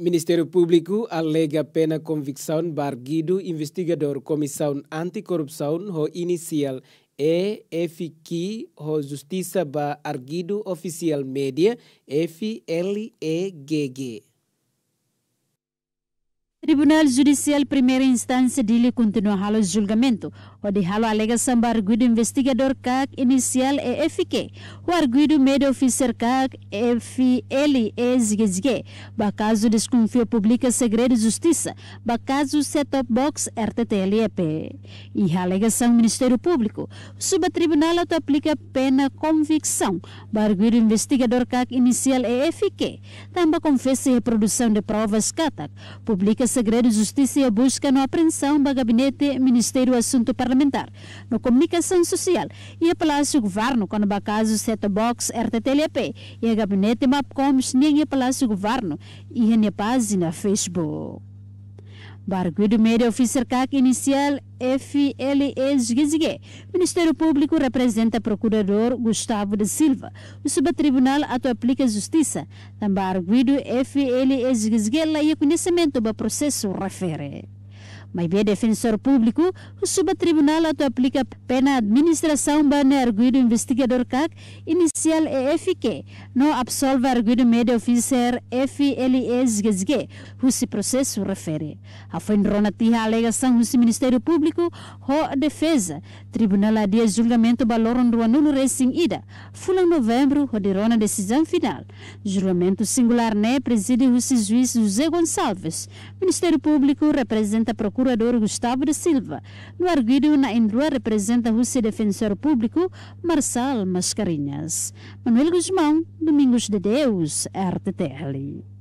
Ministério Público alega pena convicção barguido investigador Comissão Anticorrupção ho inicial EFQ ho Justiça ba arguido oficial média FLEGG. Tribunal Judicial Primeira Instância continua a o julgamento. O de halo alegação do arguido investigador CAC inicial é FQ. O arguido médio oficial CAC FL é ZGZG. Bacaso desconfio público segredo de justiça. Bacaso caso setup box RTTLEP. E a alegação Ministério Público. tribunal auto aplica pena convicção. O arguido investigador CAC inicial é FQ. Também confessa reprodução de provas CATAC. Publica Segredo, Justiça e a busca na apreensão do Gabinete Ministério Assunto Parlamentar, na Comunicação Social e a Palácio Governo, quando o caso Seta Box RTTLP e a Gabinete MAPCOMS, nem a Palácio Governo e a página Facebook. Barguido Média Oficial CAC Inicial FLESGZG. Ministério Público representa Procurador Gustavo de Silva. O Subtribunal atua aplica justiça. Também Barguido FLESGZG laia conhecimento do processo refere bem defensor público, o subatribunal auto aplica pena administração bane arguido investigador CAC, inicial EFQ, não absolve arguido médio oficial FLESGSG, o se processo refere. A foi a alegação do Ministério Público, ho defesa, tribunal adia julgamento baloron do anulo recém ida, fulan novembro, rodirona decisão final. Julgamento singular né preside o juiz José Gonçalves. Ministério Público representa a procura procurador Gustavo da Silva. No arguido na Indrua representa o seu defensor público, Marçal Mascarinhas. Manuel Guzmão, Domingos de Deus, RTTL.